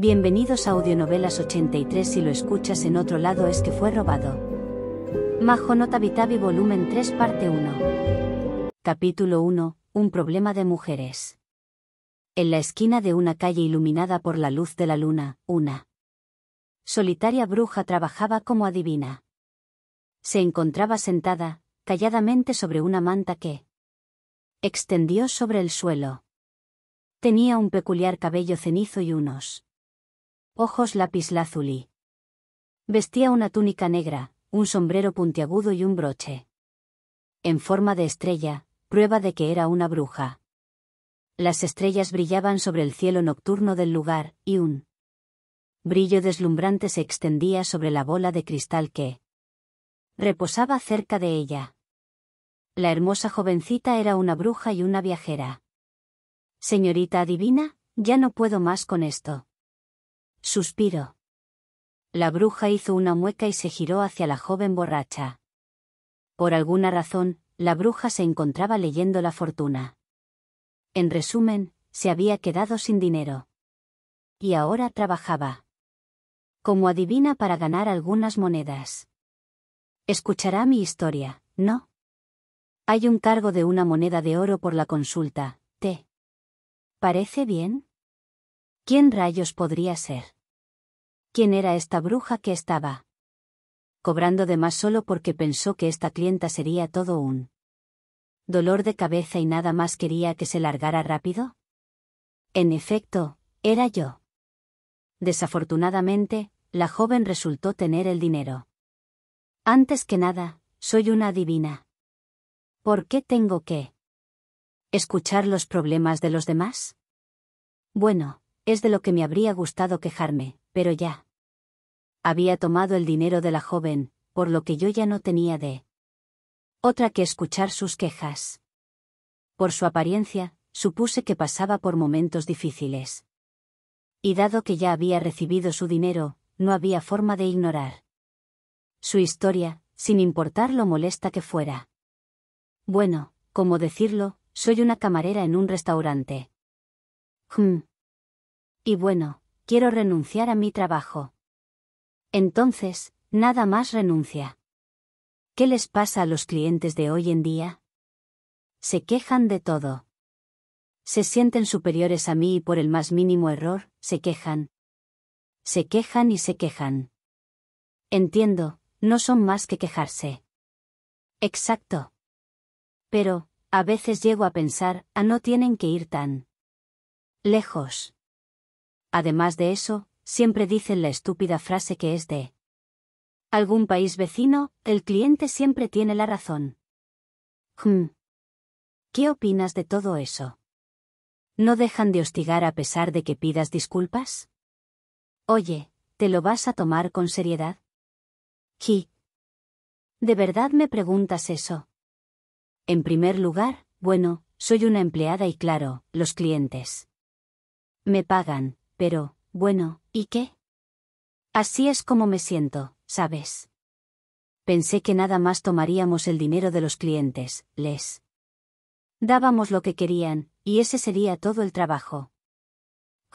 Bienvenidos a Audionovelas 83 si lo escuchas en otro lado es que fue robado. Majo Nota Vitavi Volumen 3 Parte 1 Capítulo 1 Un problema de mujeres En la esquina de una calle iluminada por la luz de la luna, una solitaria bruja trabajaba como adivina. Se encontraba sentada, calladamente sobre una manta que extendió sobre el suelo. Tenía un peculiar cabello cenizo y unos ojos lapislázuli. Vestía una túnica negra, un sombrero puntiagudo y un broche. En forma de estrella, prueba de que era una bruja. Las estrellas brillaban sobre el cielo nocturno del lugar, y un brillo deslumbrante se extendía sobre la bola de cristal que reposaba cerca de ella. La hermosa jovencita era una bruja y una viajera. Señorita adivina, ya no puedo más con esto. Suspiro. La bruja hizo una mueca y se giró hacia la joven borracha. Por alguna razón, la bruja se encontraba leyendo la fortuna. En resumen, se había quedado sin dinero. Y ahora trabajaba. Como adivina para ganar algunas monedas. Escuchará mi historia, ¿no? Hay un cargo de una moneda de oro por la consulta, ¿te parece bien? ¿Quién rayos podría ser? quién era esta bruja que estaba cobrando de más solo porque pensó que esta clienta sería todo un dolor de cabeza y nada más quería que se largara rápido? En efecto, era yo. Desafortunadamente, la joven resultó tener el dinero. Antes que nada, soy una adivina. ¿Por qué tengo que escuchar los problemas de los demás? Bueno, es de lo que me habría gustado quejarme, pero ya había tomado el dinero de la joven, por lo que yo ya no tenía de otra que escuchar sus quejas. Por su apariencia, supuse que pasaba por momentos difíciles. Y dado que ya había recibido su dinero, no había forma de ignorar su historia, sin importar lo molesta que fuera. Bueno, como decirlo, soy una camarera en un restaurante. Hmm. Y bueno, quiero renunciar a mi trabajo. Entonces, nada más renuncia. ¿Qué les pasa a los clientes de hoy en día? Se quejan de todo. Se sienten superiores a mí y por el más mínimo error, se quejan. Se quejan y se quejan. Entiendo, no son más que quejarse. Exacto. Pero, a veces llego a pensar, a ah, no tienen que ir tan lejos. Además de eso, siempre dicen la estúpida frase que es de algún país vecino, el cliente siempre tiene la razón. Hmm. ¿Qué opinas de todo eso? ¿No dejan de hostigar a pesar de que pidas disculpas? Oye, ¿te lo vas a tomar con seriedad? ¿Qué? ¿De verdad me preguntas eso? En primer lugar, bueno, soy una empleada y claro, los clientes. Me pagan, pero, bueno, ¿y qué? Así es como me siento, ¿sabes? Pensé que nada más tomaríamos el dinero de los clientes, les. Dábamos lo que querían, y ese sería todo el trabajo.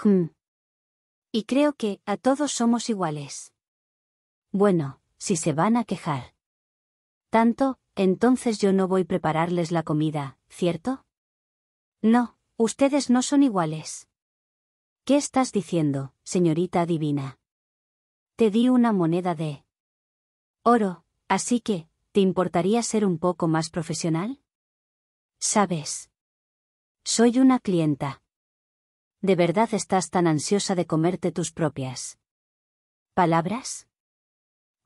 Hmm. Y creo que, a todos somos iguales. Bueno, si se van a quejar. Tanto, entonces yo no voy a prepararles la comida, ¿cierto? No, ustedes no son iguales. ¿Qué estás diciendo, señorita divina? Te di una moneda de oro, así que, ¿te importaría ser un poco más profesional? Sabes. Soy una clienta. ¿De verdad estás tan ansiosa de comerte tus propias palabras?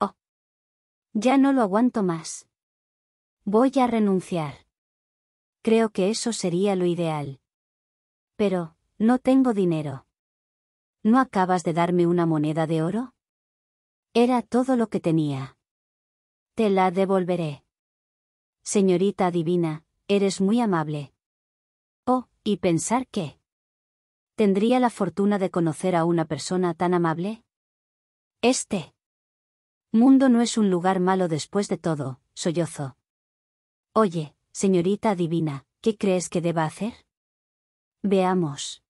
Oh. Ya no lo aguanto más. Voy a renunciar. Creo que eso sería lo ideal. Pero, no tengo dinero. ¿No acabas de darme una moneda de oro? Era todo lo que tenía. Te la devolveré. Señorita divina, eres muy amable. Oh, y pensar qué? ¿Tendría la fortuna de conocer a una persona tan amable? Este. Mundo no es un lugar malo después de todo, sollozo. Oye, señorita divina, ¿qué crees que deba hacer? Veamos.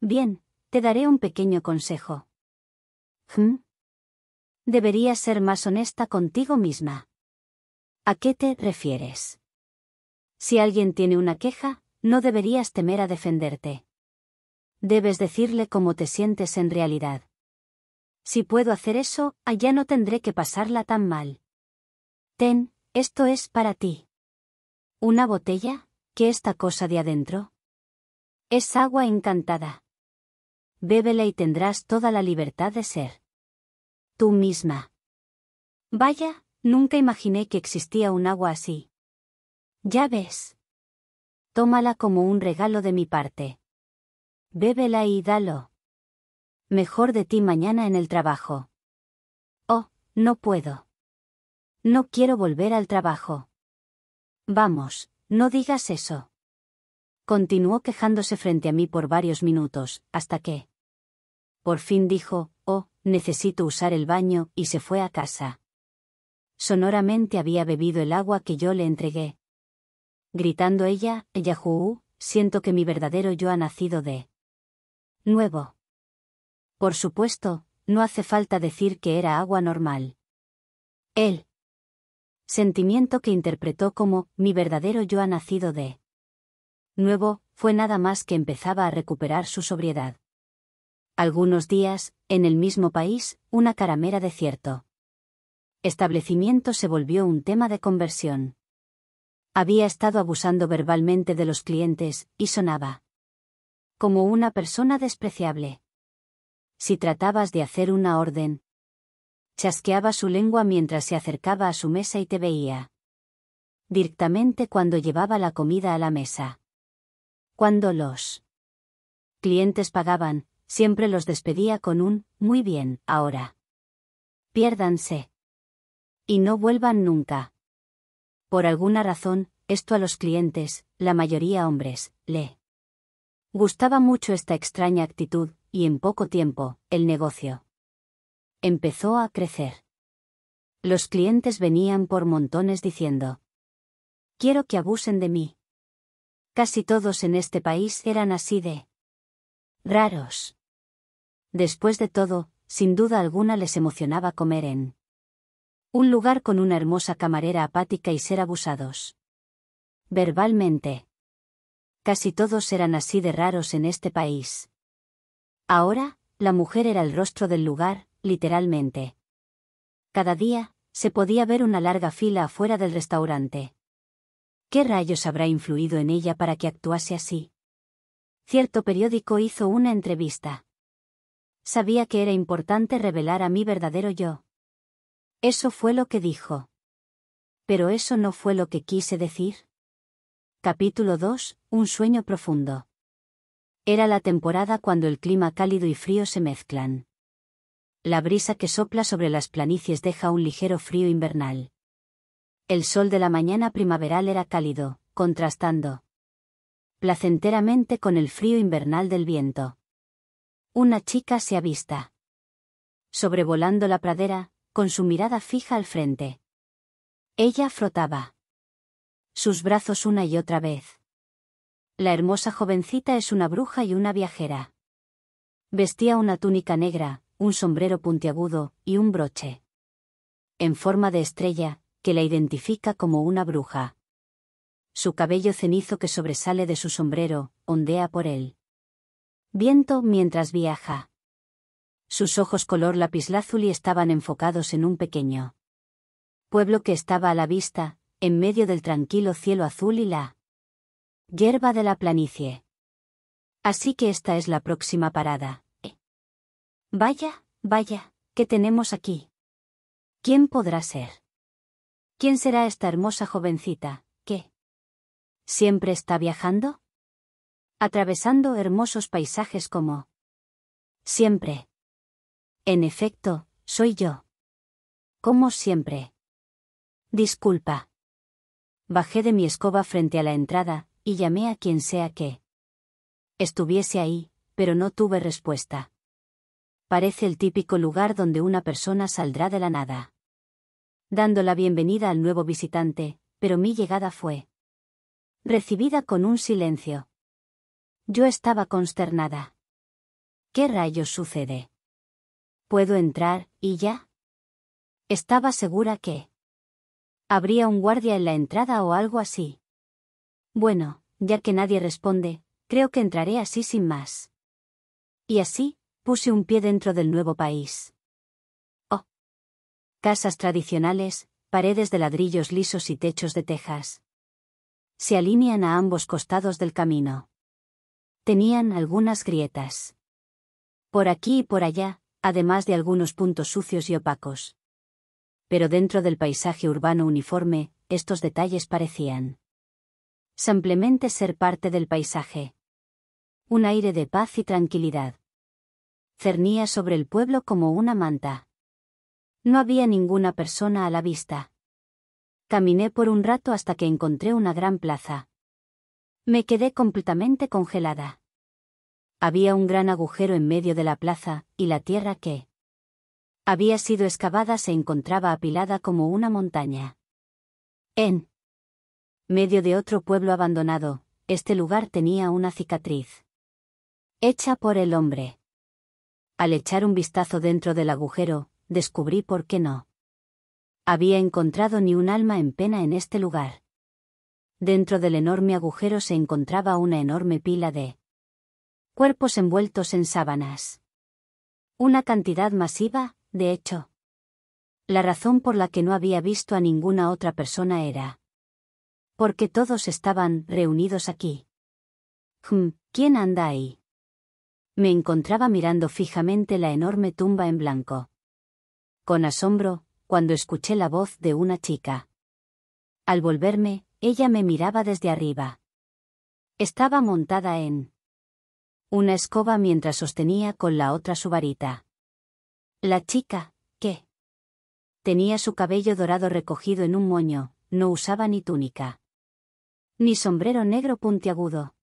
Bien, te daré un pequeño consejo. ¿Hm? Deberías ser más honesta contigo misma. ¿A qué te refieres? Si alguien tiene una queja, no deberías temer a defenderte. Debes decirle cómo te sientes en realidad. Si puedo hacer eso, allá no tendré que pasarla tan mal. Ten, esto es para ti. ¿Una botella? ¿Qué esta cosa de adentro? Es agua encantada. Bébela y tendrás toda la libertad de ser. Tú misma. Vaya, nunca imaginé que existía un agua así. Ya ves. Tómala como un regalo de mi parte. Bébela y dalo. Mejor de ti mañana en el trabajo. Oh, no puedo. No quiero volver al trabajo. Vamos, no digas eso. Continuó quejándose frente a mí por varios minutos, hasta que, por fin dijo, oh, necesito usar el baño, y se fue a casa. Sonoramente había bebido el agua que yo le entregué. Gritando ella, Yahoo, siento que mi verdadero yo ha nacido de nuevo. Por supuesto, no hace falta decir que era agua normal. Él. Sentimiento que interpretó como mi verdadero yo ha nacido de nuevo, fue nada más que empezaba a recuperar su sobriedad. Algunos días, en el mismo país, una caramera de cierto Establecimiento se volvió un tema de conversión. Había estado abusando verbalmente de los clientes, y sonaba. Como una persona despreciable. Si tratabas de hacer una orden. Chasqueaba su lengua mientras se acercaba a su mesa y te veía. Directamente cuando llevaba la comida a la mesa. Cuando los clientes pagaban, siempre los despedía con un, muy bien, ahora. Piérdanse. Y no vuelvan nunca. Por alguna razón, esto a los clientes, la mayoría hombres, le gustaba mucho esta extraña actitud, y en poco tiempo, el negocio empezó a crecer. Los clientes venían por montones diciendo, quiero que abusen de mí. Casi todos en este país eran así de raros. Después de todo, sin duda alguna les emocionaba comer en un lugar con una hermosa camarera apática y ser abusados. Verbalmente. Casi todos eran así de raros en este país. Ahora, la mujer era el rostro del lugar, literalmente. Cada día, se podía ver una larga fila afuera del restaurante. ¿Qué rayos habrá influido en ella para que actuase así? Cierto periódico hizo una entrevista. Sabía que era importante revelar a mi verdadero yo. Eso fue lo que dijo. Pero eso no fue lo que quise decir. Capítulo 2. Un sueño profundo. Era la temporada cuando el clima cálido y frío se mezclan. La brisa que sopla sobre las planicies deja un ligero frío invernal. El sol de la mañana primaveral era cálido, contrastando placenteramente con el frío invernal del viento. Una chica se avista. Sobrevolando la pradera, con su mirada fija al frente. Ella frotaba sus brazos una y otra vez. La hermosa jovencita es una bruja y una viajera. Vestía una túnica negra, un sombrero puntiagudo, y un broche. En forma de estrella, que la identifica como una bruja. Su cabello cenizo que sobresale de su sombrero, ondea por él viento mientras viaja. Sus ojos color lapislázuli estaban enfocados en un pequeño pueblo que estaba a la vista, en medio del tranquilo cielo azul y la hierba de la planicie. Así que esta es la próxima parada. Vaya, vaya, ¿qué tenemos aquí? ¿Quién podrá ser? ¿Quién será esta hermosa jovencita, qué? siempre está viajando? atravesando hermosos paisajes como... Siempre. En efecto, soy yo. Como siempre. Disculpa. Bajé de mi escoba frente a la entrada, y llamé a quien sea que estuviese ahí, pero no tuve respuesta. Parece el típico lugar donde una persona saldrá de la nada. Dando la bienvenida al nuevo visitante, pero mi llegada fue recibida con un silencio. Yo estaba consternada. ¿Qué rayos sucede? ¿Puedo entrar, y ya? Estaba segura que... Habría un guardia en la entrada o algo así. Bueno, ya que nadie responde, creo que entraré así sin más. Y así, puse un pie dentro del nuevo país. Oh. Casas tradicionales, paredes de ladrillos lisos y techos de tejas. Se alinean a ambos costados del camino tenían algunas grietas. Por aquí y por allá, además de algunos puntos sucios y opacos. Pero dentro del paisaje urbano uniforme, estos detalles parecían simplemente ser parte del paisaje. Un aire de paz y tranquilidad. Cernía sobre el pueblo como una manta. No había ninguna persona a la vista. Caminé por un rato hasta que encontré una gran plaza, me quedé completamente congelada. Había un gran agujero en medio de la plaza, y la tierra que había sido excavada se encontraba apilada como una montaña. En medio de otro pueblo abandonado, este lugar tenía una cicatriz. Hecha por el hombre. Al echar un vistazo dentro del agujero, descubrí por qué no. Había encontrado ni un alma en pena en este lugar. Dentro del enorme agujero se encontraba una enorme pila de cuerpos envueltos en sábanas. Una cantidad masiva, de hecho. La razón por la que no había visto a ninguna otra persona era porque todos estaban reunidos aquí. Hmm, ¿quién anda ahí? Me encontraba mirando fijamente la enorme tumba en blanco. Con asombro, cuando escuché la voz de una chica. Al volverme, ella me miraba desde arriba. Estaba montada en una escoba mientras sostenía con la otra su varita. La chica, ¿qué? Tenía su cabello dorado recogido en un moño, no usaba ni túnica. Ni sombrero negro puntiagudo.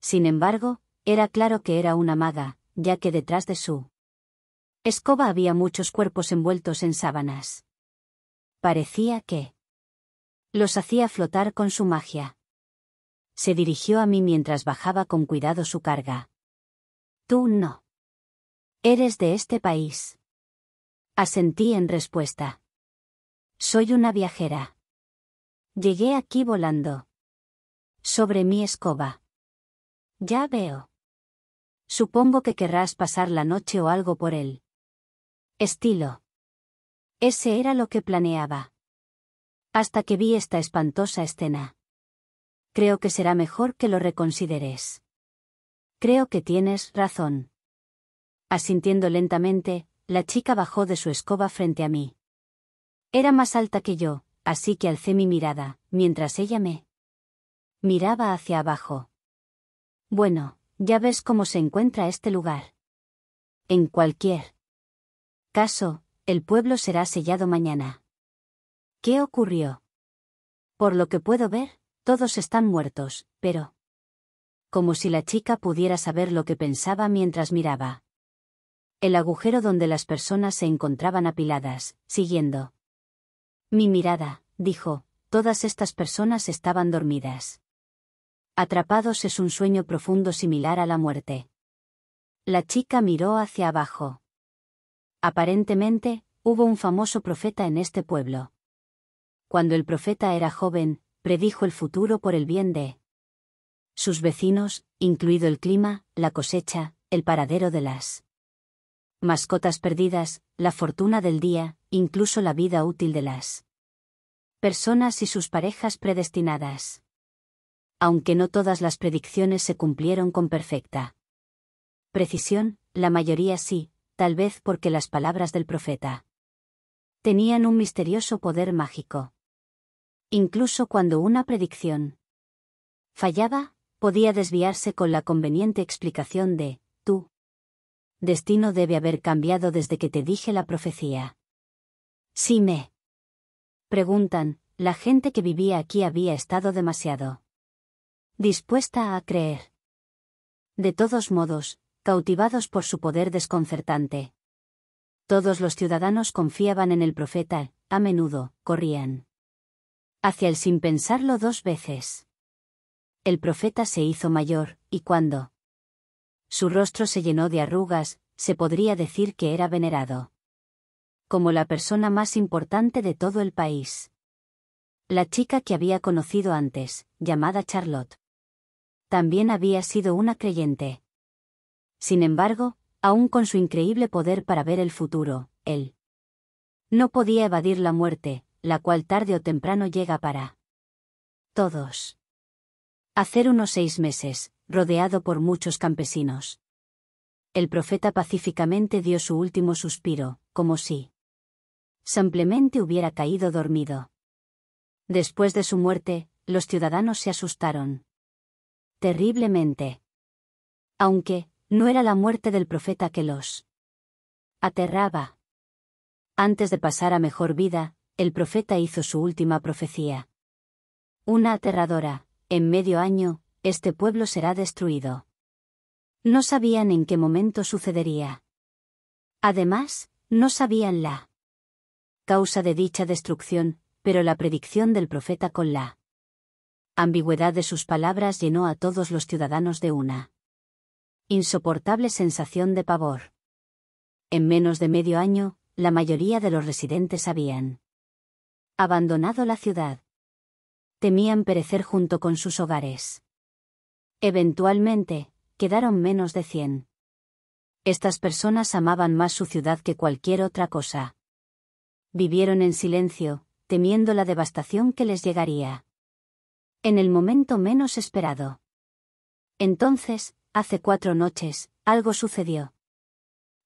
Sin embargo, era claro que era una maga, ya que detrás de su escoba había muchos cuerpos envueltos en sábanas. Parecía que los hacía flotar con su magia. Se dirigió a mí mientras bajaba con cuidado su carga. Tú no. Eres de este país. Asentí en respuesta. Soy una viajera. Llegué aquí volando. Sobre mi escoba. Ya veo. Supongo que querrás pasar la noche o algo por él. Estilo. Ese era lo que planeaba hasta que vi esta espantosa escena. Creo que será mejor que lo reconsideres. Creo que tienes razón. Asintiendo lentamente, la chica bajó de su escoba frente a mí. Era más alta que yo, así que alcé mi mirada, mientras ella me miraba hacia abajo. Bueno, ya ves cómo se encuentra este lugar. En cualquier caso, el pueblo será sellado mañana. ¿Qué ocurrió? Por lo que puedo ver, todos están muertos, pero... Como si la chica pudiera saber lo que pensaba mientras miraba. El agujero donde las personas se encontraban apiladas, siguiendo. Mi mirada, dijo, todas estas personas estaban dormidas. Atrapados es un sueño profundo similar a la muerte. La chica miró hacia abajo. Aparentemente, hubo un famoso profeta en este pueblo cuando el profeta era joven, predijo el futuro por el bien de sus vecinos, incluido el clima, la cosecha, el paradero de las mascotas perdidas, la fortuna del día, incluso la vida útil de las personas y sus parejas predestinadas. Aunque no todas las predicciones se cumplieron con perfecta precisión, la mayoría sí, tal vez porque las palabras del profeta tenían un misterioso poder mágico. Incluso cuando una predicción fallaba, podía desviarse con la conveniente explicación de, «tú». destino debe haber cambiado desde que te dije la profecía. «Sí, me preguntan, la gente que vivía aquí había estado demasiado dispuesta a creer. De todos modos, cautivados por su poder desconcertante. Todos los ciudadanos confiaban en el profeta, a menudo, corrían hacia el sin pensarlo dos veces. El profeta se hizo mayor, y cuando su rostro se llenó de arrugas, se podría decir que era venerado como la persona más importante de todo el país. La chica que había conocido antes, llamada Charlotte, también había sido una creyente. Sin embargo, aún con su increíble poder para ver el futuro, él no podía evadir la muerte, la cual tarde o temprano llega para todos. Hacer unos seis meses, rodeado por muchos campesinos. El profeta pacíficamente dio su último suspiro, como si simplemente hubiera caído dormido. Después de su muerte, los ciudadanos se asustaron. Terriblemente. Aunque, no era la muerte del profeta que los aterraba. Antes de pasar a mejor vida, el profeta hizo su última profecía. Una aterradora, en medio año, este pueblo será destruido. No sabían en qué momento sucedería. Además, no sabían la causa de dicha destrucción, pero la predicción del profeta con la ambigüedad de sus palabras llenó a todos los ciudadanos de una insoportable sensación de pavor. En menos de medio año, la mayoría de los residentes sabían abandonado la ciudad. Temían perecer junto con sus hogares. Eventualmente, quedaron menos de cien. Estas personas amaban más su ciudad que cualquier otra cosa. Vivieron en silencio, temiendo la devastación que les llegaría. En el momento menos esperado. Entonces, hace cuatro noches, algo sucedió.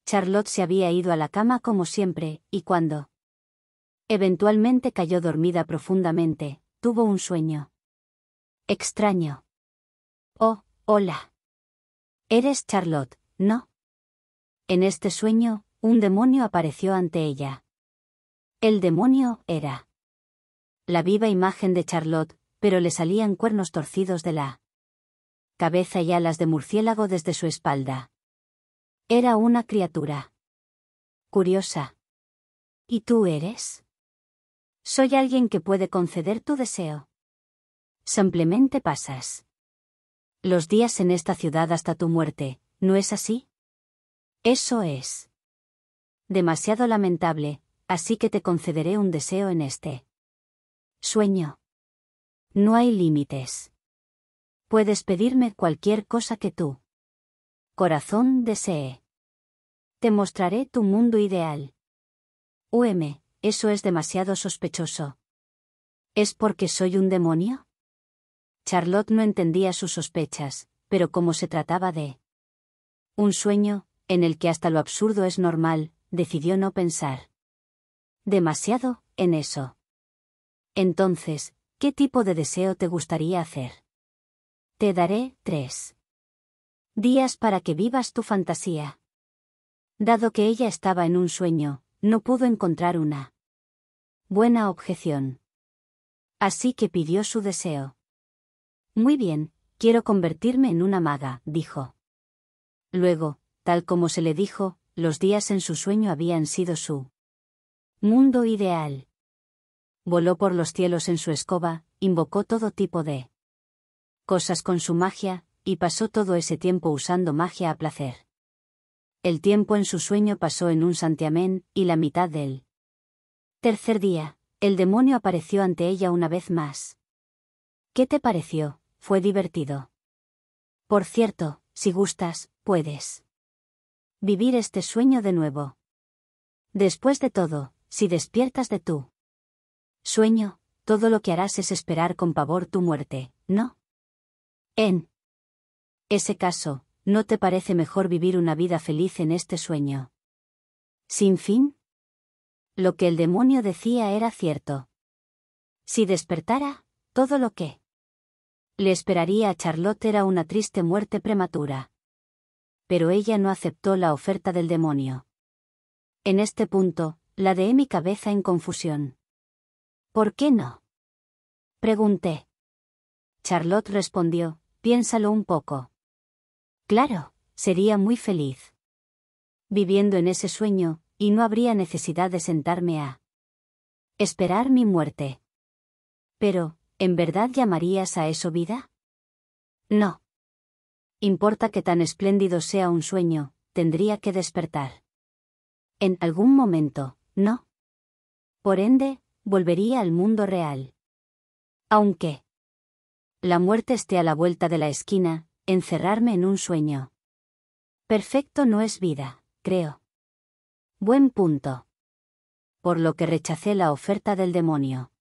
Charlotte se había ido a la cama como siempre, y cuando Eventualmente cayó dormida profundamente, tuvo un sueño. Extraño. Oh, hola. Eres Charlotte, ¿no? En este sueño, un demonio apareció ante ella. El demonio era la viva imagen de Charlotte, pero le salían cuernos torcidos de la cabeza y alas de murciélago desde su espalda. Era una criatura curiosa. ¿Y tú eres? Soy alguien que puede conceder tu deseo. Simplemente pasas. Los días en esta ciudad hasta tu muerte, ¿no es así? Eso es. Demasiado lamentable, así que te concederé un deseo en este. Sueño. No hay límites. Puedes pedirme cualquier cosa que tú. Corazón desee. Te mostraré tu mundo ideal. UM eso es demasiado sospechoso. ¿Es porque soy un demonio? Charlotte no entendía sus sospechas, pero como se trataba de un sueño, en el que hasta lo absurdo es normal, decidió no pensar demasiado en eso. Entonces, ¿qué tipo de deseo te gustaría hacer? Te daré tres días para que vivas tu fantasía. Dado que ella estaba en un sueño, no pudo encontrar una buena objeción. Así que pidió su deseo. Muy bien, quiero convertirme en una maga, dijo. Luego, tal como se le dijo, los días en su sueño habían sido su mundo ideal. Voló por los cielos en su escoba, invocó todo tipo de cosas con su magia, y pasó todo ese tiempo usando magia a placer el tiempo en su sueño pasó en un santiamén, y la mitad de él. tercer día, el demonio apareció ante ella una vez más. ¿Qué te pareció? Fue divertido. Por cierto, si gustas, puedes vivir este sueño de nuevo. Después de todo, si despiertas de tu sueño, todo lo que harás es esperar con pavor tu muerte, ¿no? En ese caso, ¿no te parece mejor vivir una vida feliz en este sueño? ¿Sin fin? Lo que el demonio decía era cierto. Si despertara, todo lo que le esperaría a Charlotte era una triste muerte prematura. Pero ella no aceptó la oferta del demonio. En este punto, la deé mi cabeza en confusión. ¿Por qué no? Pregunté. Charlotte respondió, piénsalo un poco. Claro, sería muy feliz. Viviendo en ese sueño, y no habría necesidad de sentarme a esperar mi muerte. Pero, ¿en verdad llamarías a eso vida? No. Importa que tan espléndido sea un sueño, tendría que despertar. En algún momento, no. Por ende, volvería al mundo real. Aunque la muerte esté a la vuelta de la esquina, encerrarme en un sueño. Perfecto no es vida, creo. Buen punto. Por lo que rechacé la oferta del demonio.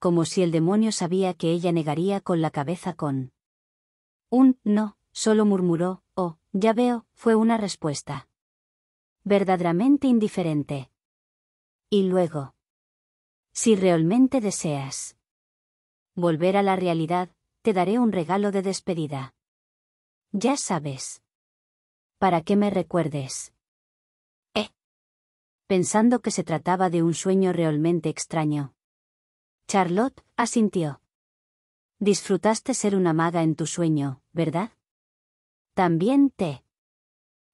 Como si el demonio sabía que ella negaría con la cabeza con. Un no, solo murmuró, oh, ya veo, fue una respuesta. Verdaderamente indiferente. Y luego. Si realmente deseas volver a la realidad, te daré un regalo de despedida. Ya sabes. ¿Para qué me recuerdes? Eh. Pensando que se trataba de un sueño realmente extraño. Charlotte asintió. Disfrutaste ser una maga en tu sueño, ¿verdad? También te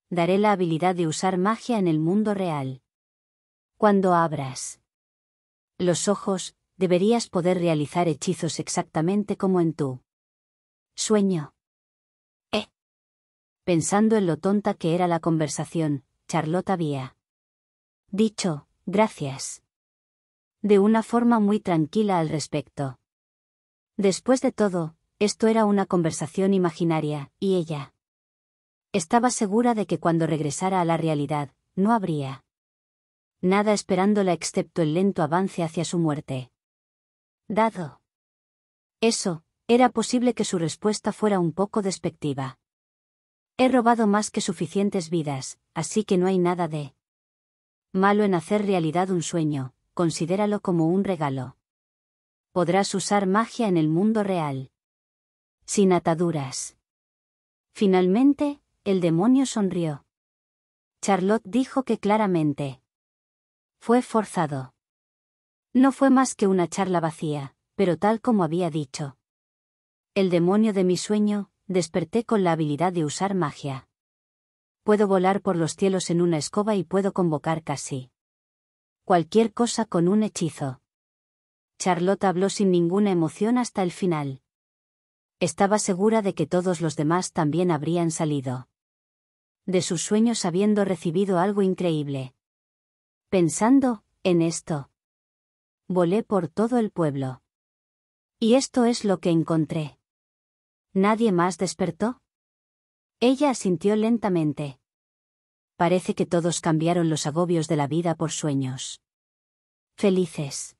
daré la habilidad de usar magia en el mundo real. Cuando abras los ojos, deberías poder realizar hechizos exactamente como en tu sueño pensando en lo tonta que era la conversación, Charlotte había dicho, gracias. De una forma muy tranquila al respecto. Después de todo, esto era una conversación imaginaria, y ella estaba segura de que cuando regresara a la realidad, no habría nada esperándola excepto el lento avance hacia su muerte. Dado eso, era posible que su respuesta fuera un poco despectiva. He robado más que suficientes vidas, así que no hay nada de malo en hacer realidad un sueño, considéralo como un regalo. Podrás usar magia en el mundo real. Sin ataduras. Finalmente, el demonio sonrió. Charlotte dijo que claramente. Fue forzado. No fue más que una charla vacía, pero tal como había dicho. El demonio de mi sueño, desperté con la habilidad de usar magia. Puedo volar por los cielos en una escoba y puedo convocar casi cualquier cosa con un hechizo. Charlotte habló sin ninguna emoción hasta el final. Estaba segura de que todos los demás también habrían salido de sus sueños habiendo recibido algo increíble. Pensando en esto, volé por todo el pueblo. Y esto es lo que encontré. ¿Nadie más despertó? Ella asintió lentamente. Parece que todos cambiaron los agobios de la vida por sueños. Felices.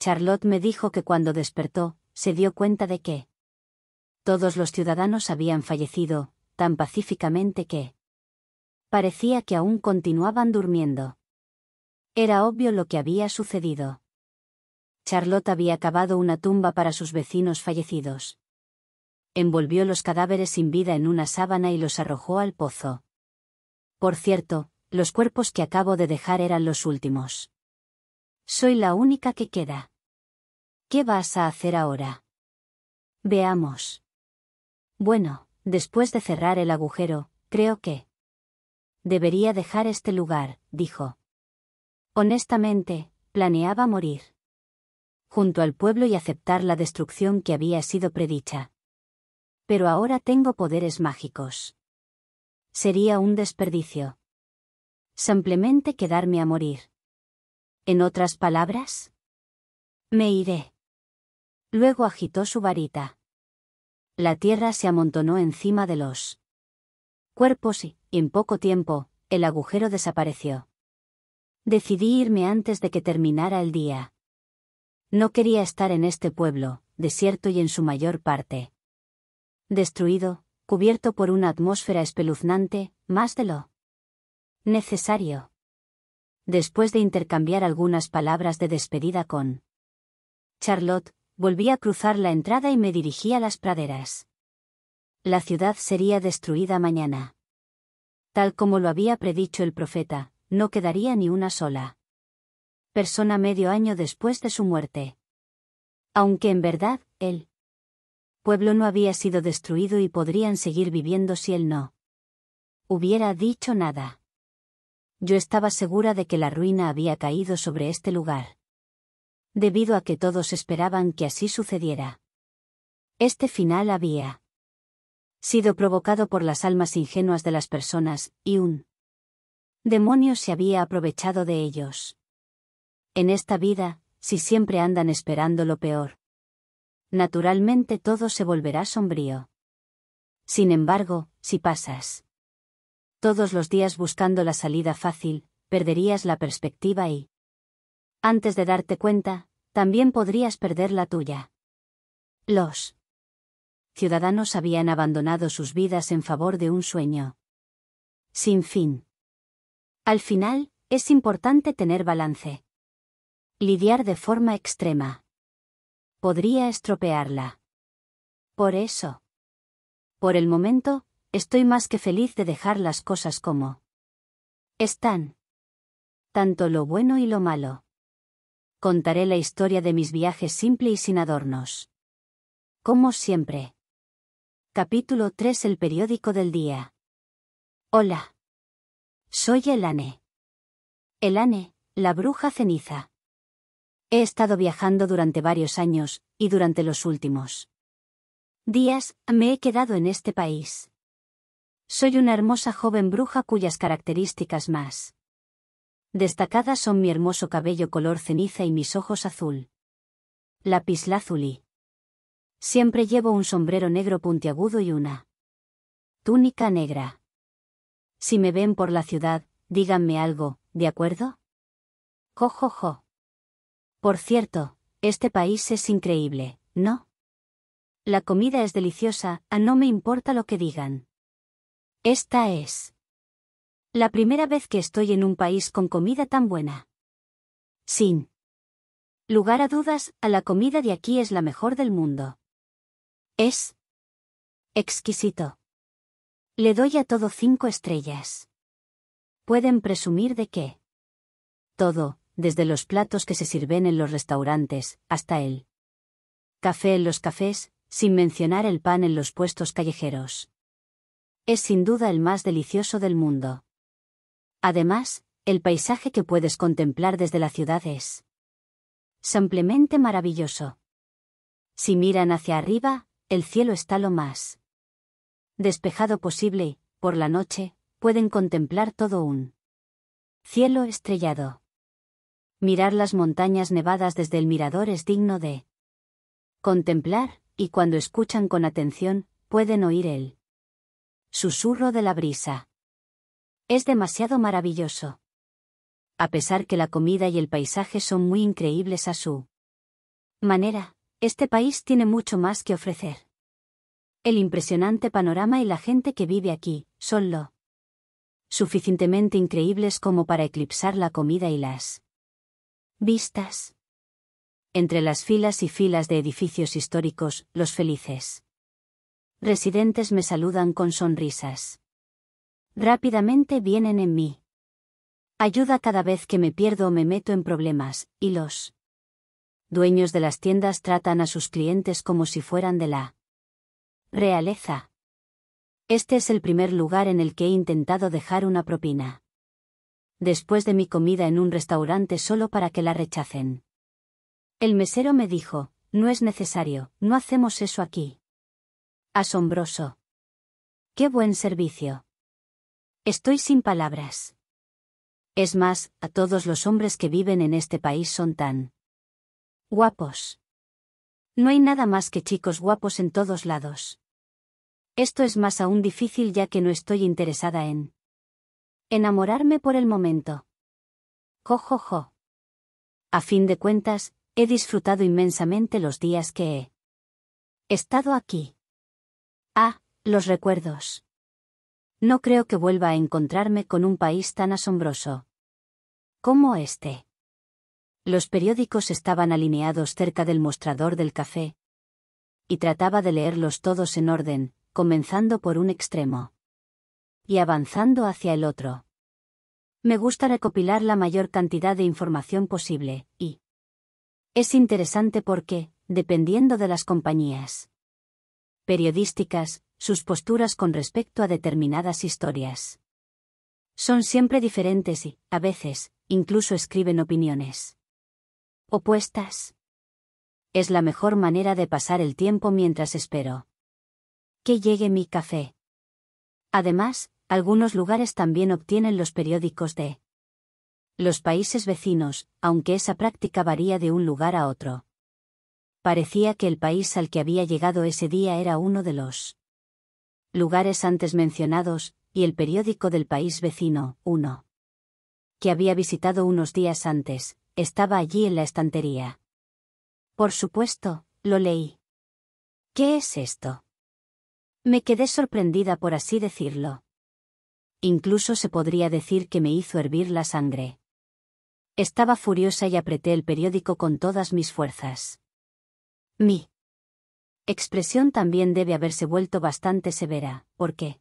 Charlotte me dijo que cuando despertó, se dio cuenta de que todos los ciudadanos habían fallecido, tan pacíficamente que parecía que aún continuaban durmiendo. Era obvio lo que había sucedido. Charlotte había cavado una tumba para sus vecinos fallecidos envolvió los cadáveres sin vida en una sábana y los arrojó al pozo. Por cierto, los cuerpos que acabo de dejar eran los últimos. Soy la única que queda. ¿Qué vas a hacer ahora? Veamos. Bueno, después de cerrar el agujero, creo que... Debería dejar este lugar, dijo. Honestamente, planeaba morir. Junto al pueblo y aceptar la destrucción que había sido predicha. Pero ahora tengo poderes mágicos. Sería un desperdicio. Simplemente quedarme a morir. En otras palabras, me iré. Luego agitó su varita. La tierra se amontonó encima de los cuerpos y, en poco tiempo, el agujero desapareció. Decidí irme antes de que terminara el día. No quería estar en este pueblo, desierto y en su mayor parte destruido, cubierto por una atmósfera espeluznante, más de lo necesario. Después de intercambiar algunas palabras de despedida con Charlotte, volví a cruzar la entrada y me dirigí a las praderas. La ciudad sería destruida mañana. Tal como lo había predicho el profeta, no quedaría ni una sola persona medio año después de su muerte. Aunque en verdad, él pueblo no había sido destruido y podrían seguir viviendo si él no hubiera dicho nada. Yo estaba segura de que la ruina había caído sobre este lugar. Debido a que todos esperaban que así sucediera. Este final había sido provocado por las almas ingenuas de las personas, y un demonio se había aprovechado de ellos. En esta vida, si siempre andan esperando lo peor, naturalmente todo se volverá sombrío. Sin embargo, si pasas todos los días buscando la salida fácil, perderías la perspectiva y, antes de darte cuenta, también podrías perder la tuya. Los ciudadanos habían abandonado sus vidas en favor de un sueño. Sin fin. Al final, es importante tener balance. Lidiar de forma extrema podría estropearla. Por eso. Por el momento, estoy más que feliz de dejar las cosas como están. Tanto lo bueno y lo malo. Contaré la historia de mis viajes simple y sin adornos. Como siempre. Capítulo 3 El periódico del día. Hola. Soy Elane. Elane, la bruja ceniza. He estado viajando durante varios años, y durante los últimos días, me he quedado en este país. Soy una hermosa joven bruja cuyas características más destacadas son mi hermoso cabello color ceniza y mis ojos azul. Lapislázuli. Siempre llevo un sombrero negro puntiagudo y una túnica negra. Si me ven por la ciudad, díganme algo, ¿de acuerdo? Cojo, por cierto, este país es increíble, ¿no? La comida es deliciosa, a no me importa lo que digan. Esta es. La primera vez que estoy en un país con comida tan buena. Sin lugar a dudas, a la comida de aquí es la mejor del mundo. Es exquisito. Le doy a todo cinco estrellas. Pueden presumir de qué. todo, desde los platos que se sirven en los restaurantes, hasta el café en los cafés, sin mencionar el pan en los puestos callejeros. Es sin duda el más delicioso del mundo. Además, el paisaje que puedes contemplar desde la ciudad es simplemente maravilloso. Si miran hacia arriba, el cielo está lo más despejado posible, por la noche, pueden contemplar todo un cielo estrellado. Mirar las montañas nevadas desde el mirador es digno de contemplar, y cuando escuchan con atención, pueden oír el susurro de la brisa. Es demasiado maravilloso. A pesar que la comida y el paisaje son muy increíbles a su manera, este país tiene mucho más que ofrecer. El impresionante panorama y la gente que vive aquí, son lo suficientemente increíbles como para eclipsar la comida y las Vistas. Entre las filas y filas de edificios históricos, los felices. Residentes me saludan con sonrisas. Rápidamente vienen en mí. Ayuda cada vez que me pierdo o me meto en problemas, y los dueños de las tiendas tratan a sus clientes como si fueran de la realeza. Este es el primer lugar en el que he intentado dejar una propina después de mi comida en un restaurante solo para que la rechacen. El mesero me dijo, no es necesario, no hacemos eso aquí. Asombroso. Qué buen servicio. Estoy sin palabras. Es más, a todos los hombres que viven en este país son tan guapos. No hay nada más que chicos guapos en todos lados. Esto es más aún difícil ya que no estoy interesada en Enamorarme por el momento. Jojojo. A fin de cuentas, he disfrutado inmensamente los días que he estado aquí. Ah, los recuerdos. No creo que vuelva a encontrarme con un país tan asombroso. Como este. Los periódicos estaban alineados cerca del mostrador del café. Y trataba de leerlos todos en orden, comenzando por un extremo y avanzando hacia el otro. Me gusta recopilar la mayor cantidad de información posible, y es interesante porque, dependiendo de las compañías periodísticas, sus posturas con respecto a determinadas historias son siempre diferentes y, a veces, incluso escriben opiniones opuestas. Es la mejor manera de pasar el tiempo mientras espero que llegue mi café. Además, algunos lugares también obtienen los periódicos de los países vecinos, aunque esa práctica varía de un lugar a otro. Parecía que el país al que había llegado ese día era uno de los lugares antes mencionados, y el periódico del país vecino, uno, que había visitado unos días antes, estaba allí en la estantería. Por supuesto, lo leí. ¿Qué es esto? Me quedé sorprendida por así decirlo. Incluso se podría decir que me hizo hervir la sangre. Estaba furiosa y apreté el periódico con todas mis fuerzas. Mi expresión también debe haberse vuelto bastante severa, ¿por qué?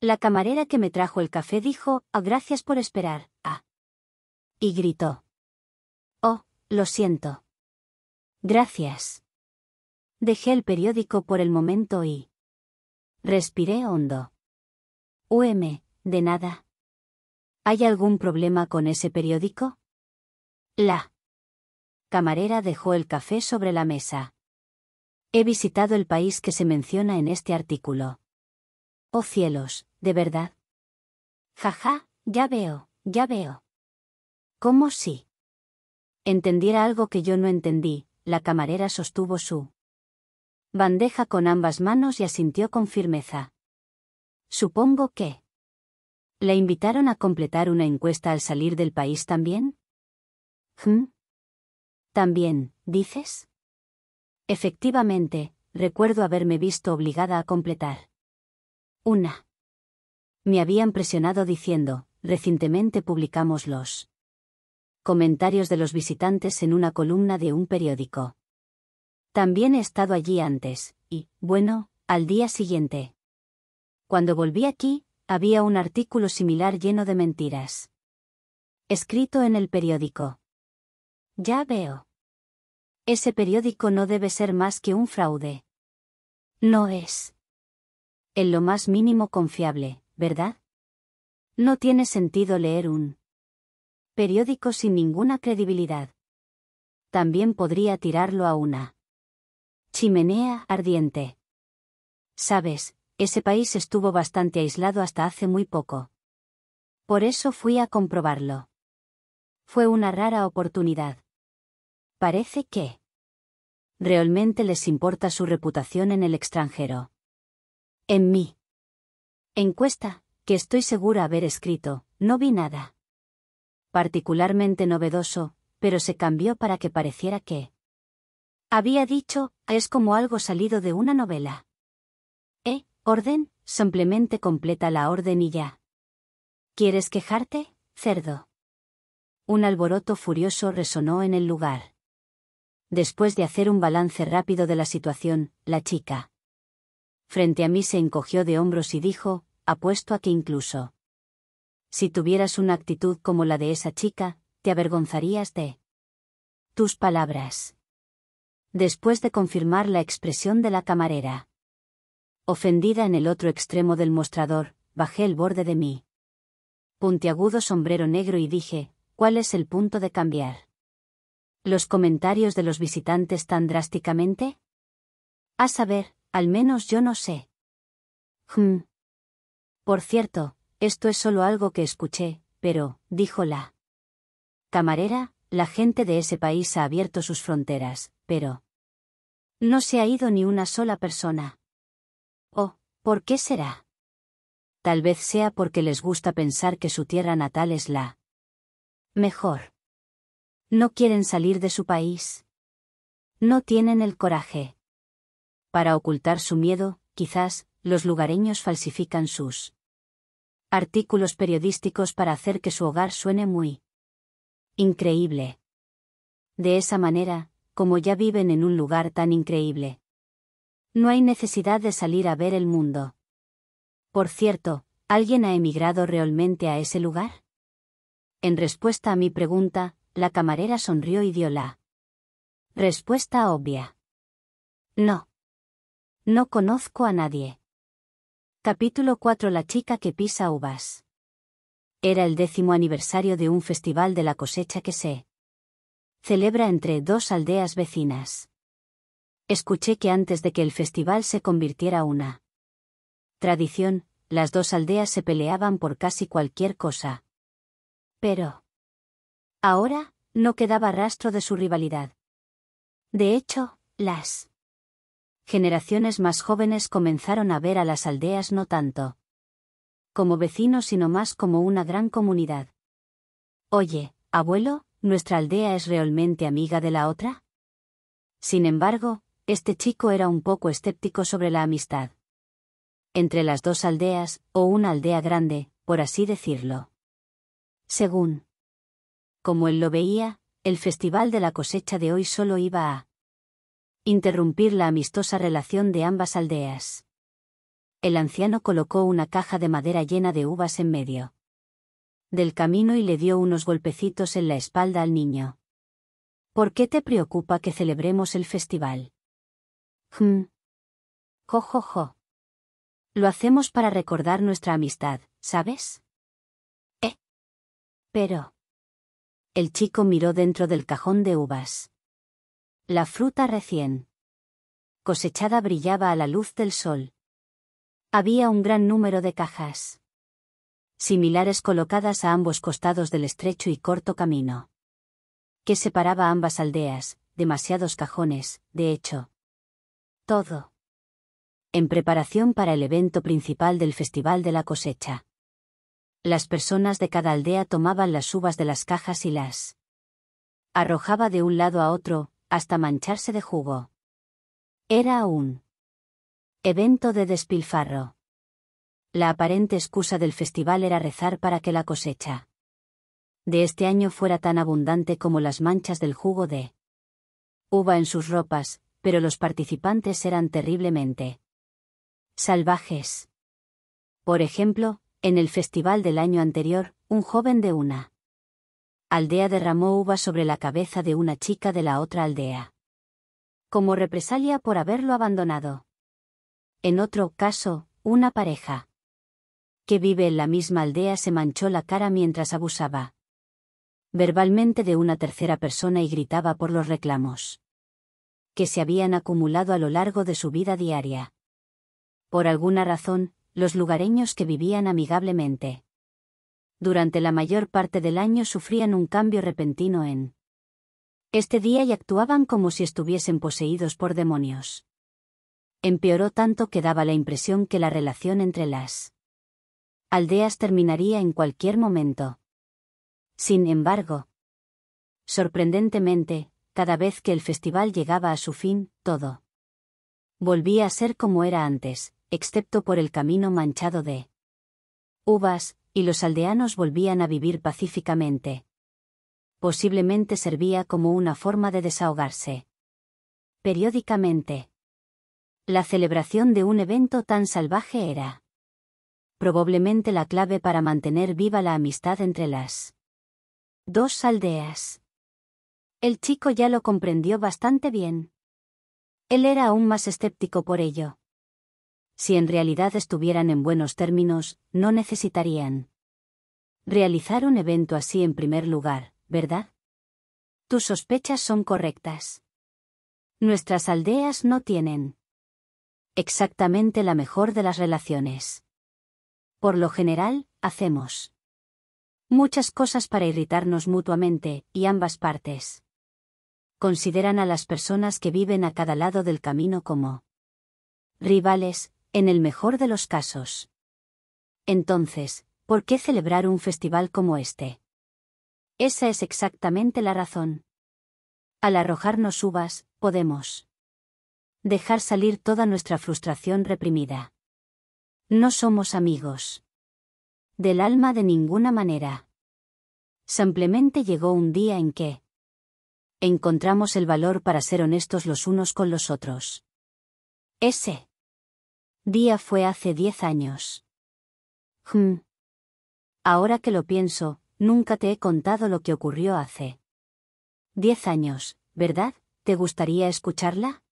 La camarera que me trajo el café dijo, "Ah, gracias por esperar, ah. Y gritó. Oh, lo siento. Gracias. Dejé el periódico por el momento y... Respiré hondo. UM, de nada. ¿Hay algún problema con ese periódico? La camarera dejó el café sobre la mesa. He visitado el país que se menciona en este artículo. Oh cielos, de verdad. Jaja, ya veo, ya veo. ¿Cómo si? Entendiera algo que yo no entendí, la camarera sostuvo su bandeja con ambas manos y asintió con firmeza. Supongo que. ¿Le invitaron a completar una encuesta al salir del país también? ¿Hm? También, dices. Efectivamente, recuerdo haberme visto obligada a completar. Una. Me habían presionado diciendo, recientemente publicamos los comentarios de los visitantes en una columna de un periódico. También he estado allí antes, y, bueno, al día siguiente. Cuando volví aquí, había un artículo similar lleno de mentiras. Escrito en el periódico. Ya veo. Ese periódico no debe ser más que un fraude. No es. En lo más mínimo confiable, ¿verdad? No tiene sentido leer un periódico sin ninguna credibilidad. También podría tirarlo a una chimenea ardiente. Sabes, ese país estuvo bastante aislado hasta hace muy poco. Por eso fui a comprobarlo. Fue una rara oportunidad. Parece que realmente les importa su reputación en el extranjero. En mí. Encuesta, que estoy segura haber escrito, no vi nada. Particularmente novedoso, pero se cambió para que pareciera que había dicho, es como algo salido de una novela. Orden, simplemente completa la orden y ya. ¿Quieres quejarte, cerdo? Un alboroto furioso resonó en el lugar. Después de hacer un balance rápido de la situación, la chica. Frente a mí se encogió de hombros y dijo, apuesto a que incluso. Si tuvieras una actitud como la de esa chica, te avergonzarías de tus palabras. Después de confirmar la expresión de la camarera. Ofendida en el otro extremo del mostrador, bajé el borde de mi puntiagudo sombrero negro y dije, ¿cuál es el punto de cambiar? ¿Los comentarios de los visitantes tan drásticamente? A saber, al menos yo no sé. Hmm. Por cierto, esto es solo algo que escuché, pero, dijo la camarera, la gente de ese país ha abierto sus fronteras, pero no se ha ido ni una sola persona. ¿Por qué será? Tal vez sea porque les gusta pensar que su tierra natal es la mejor. No quieren salir de su país. No tienen el coraje. Para ocultar su miedo, quizás, los lugareños falsifican sus artículos periodísticos para hacer que su hogar suene muy increíble. De esa manera, como ya viven en un lugar tan increíble, no hay necesidad de salir a ver el mundo. Por cierto, ¿alguien ha emigrado realmente a ese lugar? En respuesta a mi pregunta, la camarera sonrió y dio la respuesta obvia. No. No conozco a nadie. Capítulo 4 La chica que pisa uvas. Era el décimo aniversario de un festival de la cosecha que se celebra entre dos aldeas vecinas. Escuché que antes de que el festival se convirtiera una tradición, las dos aldeas se peleaban por casi cualquier cosa. Pero... Ahora, no quedaba rastro de su rivalidad. De hecho, las generaciones más jóvenes comenzaron a ver a las aldeas no tanto como vecinos sino más como una gran comunidad. Oye, abuelo, ¿nuestra aldea es realmente amiga de la otra? Sin embargo, este chico era un poco escéptico sobre la amistad. Entre las dos aldeas, o una aldea grande, por así decirlo. Según. Como él lo veía, el festival de la cosecha de hoy solo iba a interrumpir la amistosa relación de ambas aldeas. El anciano colocó una caja de madera llena de uvas en medio del camino y le dio unos golpecitos en la espalda al niño. ¿Por qué te preocupa que celebremos el festival? Hmm. Jojojo. Lo hacemos para recordar nuestra amistad, ¿sabes? ¿Eh? Pero... El chico miró dentro del cajón de uvas. La fruta recién cosechada brillaba a la luz del sol. Había un gran número de cajas similares colocadas a ambos costados del estrecho y corto camino que separaba ambas aldeas, demasiados cajones, de hecho, todo. En preparación para el evento principal del Festival de la Cosecha. Las personas de cada aldea tomaban las uvas de las cajas y las arrojaba de un lado a otro, hasta mancharse de jugo. Era un evento de despilfarro. La aparente excusa del festival era rezar para que la cosecha de este año fuera tan abundante como las manchas del jugo de uva en sus ropas, pero los participantes eran terriblemente salvajes. Por ejemplo, en el festival del año anterior, un joven de una aldea derramó uva sobre la cabeza de una chica de la otra aldea. Como represalia por haberlo abandonado. En otro caso, una pareja que vive en la misma aldea se manchó la cara mientras abusaba verbalmente de una tercera persona y gritaba por los reclamos que se habían acumulado a lo largo de su vida diaria. Por alguna razón, los lugareños que vivían amigablemente. Durante la mayor parte del año sufrían un cambio repentino en este día y actuaban como si estuviesen poseídos por demonios. Empeoró tanto que daba la impresión que la relación entre las aldeas terminaría en cualquier momento. Sin embargo, sorprendentemente, cada vez que el festival llegaba a su fin, todo. Volvía a ser como era antes, excepto por el camino manchado de uvas, y los aldeanos volvían a vivir pacíficamente. Posiblemente servía como una forma de desahogarse. Periódicamente. La celebración de un evento tan salvaje era probablemente la clave para mantener viva la amistad entre las dos aldeas. El chico ya lo comprendió bastante bien. Él era aún más escéptico por ello. Si en realidad estuvieran en buenos términos, no necesitarían realizar un evento así en primer lugar, ¿verdad? Tus sospechas son correctas. Nuestras aldeas no tienen exactamente la mejor de las relaciones. Por lo general, hacemos muchas cosas para irritarnos mutuamente, y ambas partes consideran a las personas que viven a cada lado del camino como rivales, en el mejor de los casos. Entonces, ¿por qué celebrar un festival como este? Esa es exactamente la razón. Al arrojarnos uvas, podemos dejar salir toda nuestra frustración reprimida. No somos amigos del alma de ninguna manera. Simplemente llegó un día en que encontramos el valor para ser honestos los unos con los otros. Ese día fue hace diez años. Hmm. Ahora que lo pienso, nunca te he contado lo que ocurrió hace diez años, ¿verdad? ¿Te gustaría escucharla?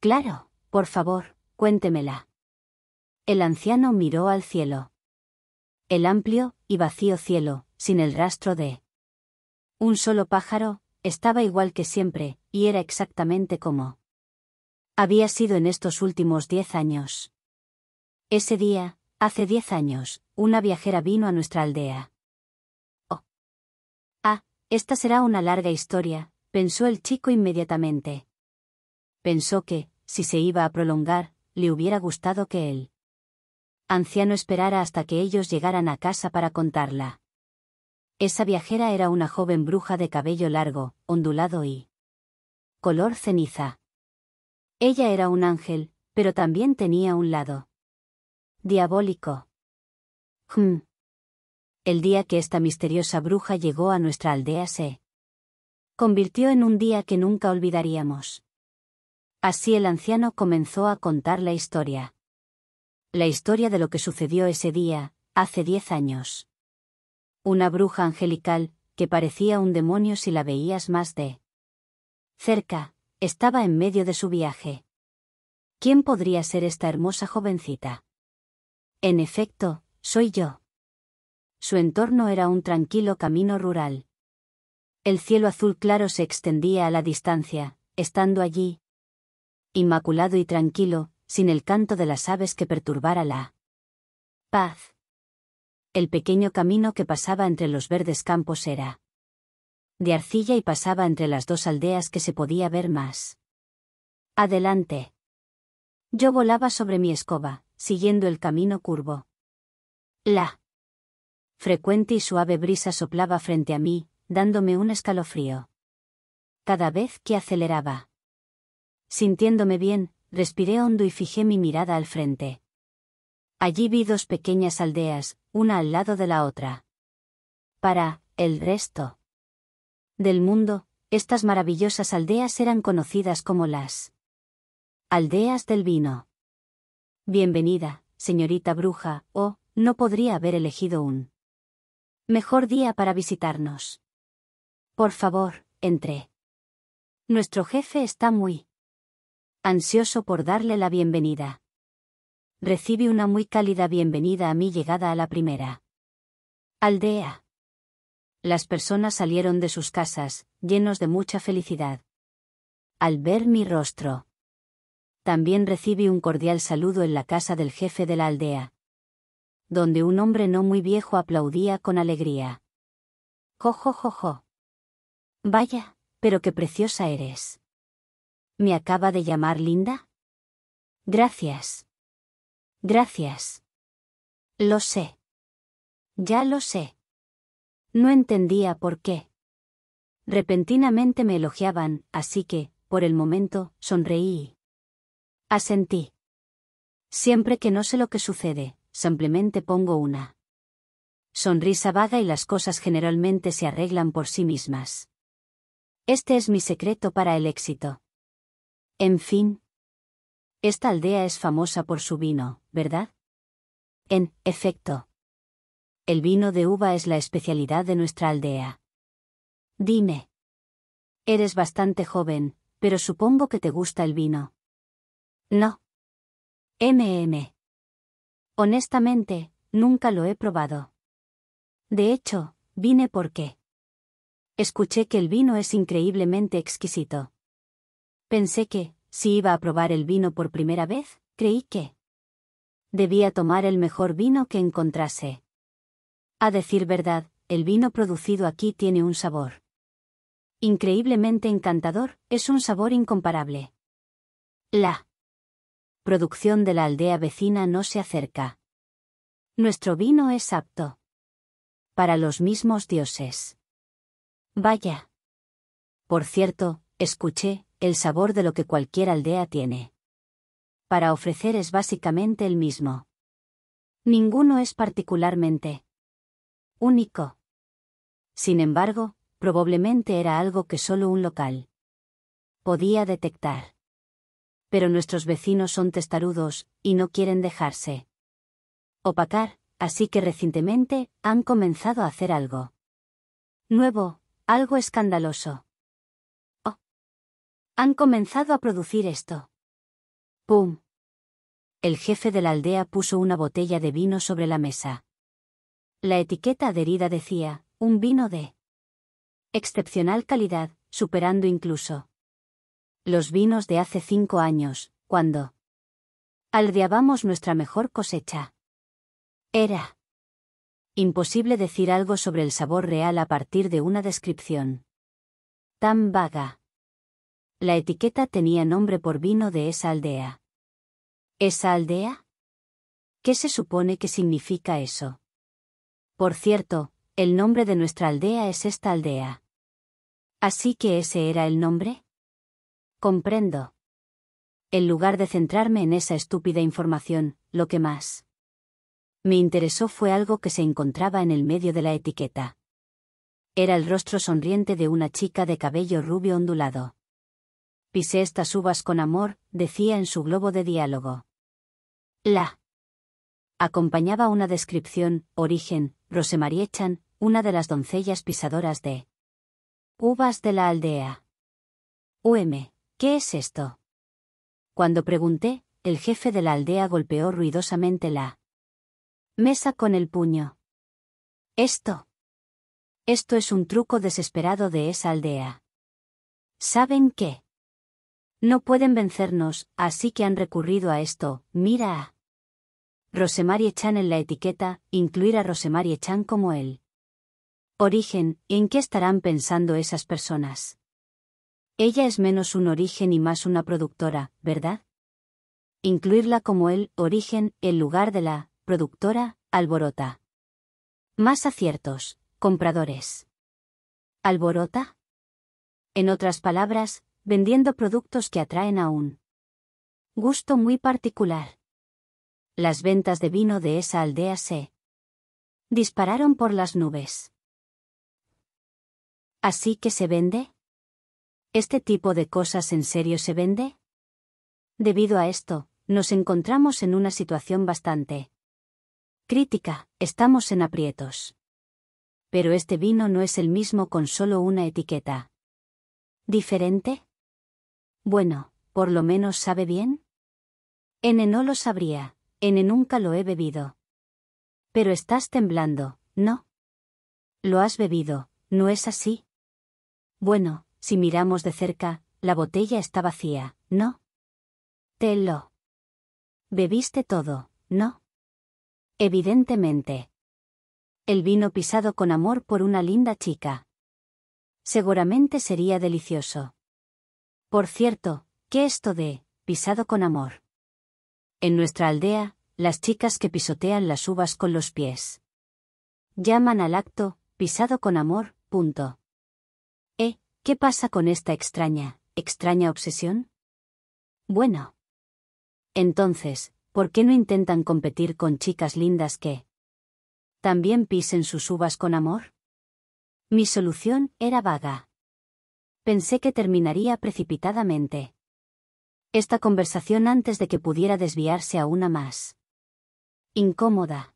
Claro, por favor, cuéntemela. El anciano miró al cielo. El amplio y vacío cielo, sin el rastro de un solo pájaro, estaba igual que siempre, y era exactamente como había sido en estos últimos diez años. Ese día, hace diez años, una viajera vino a nuestra aldea. Oh. Ah, esta será una larga historia, pensó el chico inmediatamente. Pensó que, si se iba a prolongar, le hubiera gustado que él anciano esperara hasta que ellos llegaran a casa para contarla. Esa viajera era una joven bruja de cabello largo, ondulado y color ceniza. Ella era un ángel, pero también tenía un lado diabólico. Hm. El día que esta misteriosa bruja llegó a nuestra aldea se convirtió en un día que nunca olvidaríamos. Así el anciano comenzó a contar la historia. La historia de lo que sucedió ese día, hace diez años. Una bruja angelical, que parecía un demonio si la veías más de cerca, estaba en medio de su viaje. ¿Quién podría ser esta hermosa jovencita? En efecto, soy yo. Su entorno era un tranquilo camino rural. El cielo azul claro se extendía a la distancia, estando allí, inmaculado y tranquilo, sin el canto de las aves que perturbara la paz el pequeño camino que pasaba entre los verdes campos era de arcilla y pasaba entre las dos aldeas que se podía ver más. Adelante. Yo volaba sobre mi escoba, siguiendo el camino curvo. La frecuente y suave brisa soplaba frente a mí, dándome un escalofrío. Cada vez que aceleraba. Sintiéndome bien, respiré hondo y fijé mi mirada al frente. Allí vi dos pequeñas aldeas, una al lado de la otra. Para el resto del mundo, estas maravillosas aldeas eran conocidas como las aldeas del vino. Bienvenida, señorita bruja, oh, no podría haber elegido un mejor día para visitarnos. Por favor, entre. Nuestro jefe está muy ansioso por darle la bienvenida. Recibí una muy cálida bienvenida a mi llegada a la primera aldea. Las personas salieron de sus casas, llenos de mucha felicidad. Al ver mi rostro, también recibí un cordial saludo en la casa del jefe de la aldea, donde un hombre no muy viejo aplaudía con alegría. Jojojojo. Jo, Vaya, pero qué preciosa eres. ¿Me acaba de llamar linda? Gracias. Gracias. Lo sé. Ya lo sé. No entendía por qué. Repentinamente me elogiaban, así que, por el momento, sonreí. Asentí. Siempre que no sé lo que sucede, simplemente pongo una sonrisa vaga y las cosas generalmente se arreglan por sí mismas. Este es mi secreto para el éxito. En fin, esta aldea es famosa por su vino, ¿verdad? En efecto. El vino de uva es la especialidad de nuestra aldea. Dime. Eres bastante joven, pero supongo que te gusta el vino. No. MM. Honestamente, nunca lo he probado. De hecho, vine porque. Escuché que el vino es increíblemente exquisito. Pensé que, si iba a probar el vino por primera vez, creí que debía tomar el mejor vino que encontrase. A decir verdad, el vino producido aquí tiene un sabor increíblemente encantador, es un sabor incomparable. La producción de la aldea vecina no se acerca. Nuestro vino es apto para los mismos dioses. Vaya. Por cierto, escuché, el sabor de lo que cualquier aldea tiene. Para ofrecer es básicamente el mismo. Ninguno es particularmente único. Sin embargo, probablemente era algo que solo un local podía detectar. Pero nuestros vecinos son testarudos, y no quieren dejarse opacar, así que recientemente han comenzado a hacer algo nuevo, algo escandaloso. Han comenzado a producir esto. ¡Pum! El jefe de la aldea puso una botella de vino sobre la mesa. La etiqueta adherida decía, un vino de excepcional calidad, superando incluso los vinos de hace cinco años, cuando aldeábamos nuestra mejor cosecha. Era imposible decir algo sobre el sabor real a partir de una descripción tan vaga. La etiqueta tenía nombre por vino de esa aldea. ¿Esa aldea? ¿Qué se supone que significa eso? Por cierto, el nombre de nuestra aldea es esta aldea. Así que ese era el nombre? Comprendo. En lugar de centrarme en esa estúpida información, lo que más me interesó fue algo que se encontraba en el medio de la etiqueta. Era el rostro sonriente de una chica de cabello rubio ondulado pisé estas uvas con amor, decía en su globo de diálogo. La. Acompañaba una descripción, origen, Chan, una de las doncellas pisadoras de uvas de la aldea. UM, ¿qué es esto? Cuando pregunté, el jefe de la aldea golpeó ruidosamente la mesa con el puño. Esto. Esto es un truco desesperado de esa aldea. ¿Saben qué? No pueden vencernos, así que han recurrido a esto, mira a Rosemary Chan en la etiqueta, incluir a Rosemary Chan como él. Origen, ¿en qué estarán pensando esas personas? Ella es menos un origen y más una productora, ¿verdad? Incluirla como él, origen, en lugar de la productora, alborota. Más aciertos, compradores. ¿Alborota? En otras palabras, vendiendo productos que atraen a un gusto muy particular. Las ventas de vino de esa aldea se dispararon por las nubes. ¿Así que se vende? ¿Este tipo de cosas en serio se vende? Debido a esto, nos encontramos en una situación bastante crítica, estamos en aprietos. Pero este vino no es el mismo con solo una etiqueta. ¿Diferente? Bueno, por lo menos sabe bien. N no lo sabría, N nunca lo he bebido. Pero estás temblando, ¿no? Lo has bebido, ¿no es así? Bueno, si miramos de cerca, la botella está vacía, ¿no? Telo. Bebiste todo, ¿no? Evidentemente. El vino pisado con amor por una linda chica. Seguramente sería delicioso. Por cierto, ¿qué esto de pisado con amor? En nuestra aldea, las chicas que pisotean las uvas con los pies. Llaman al acto, pisado con amor, punto. ¿Eh? ¿Qué pasa con esta extraña, extraña obsesión? Bueno. Entonces, ¿por qué no intentan competir con chicas lindas que también pisen sus uvas con amor? Mi solución era vaga pensé que terminaría precipitadamente. Esta conversación antes de que pudiera desviarse a una más. Incómoda.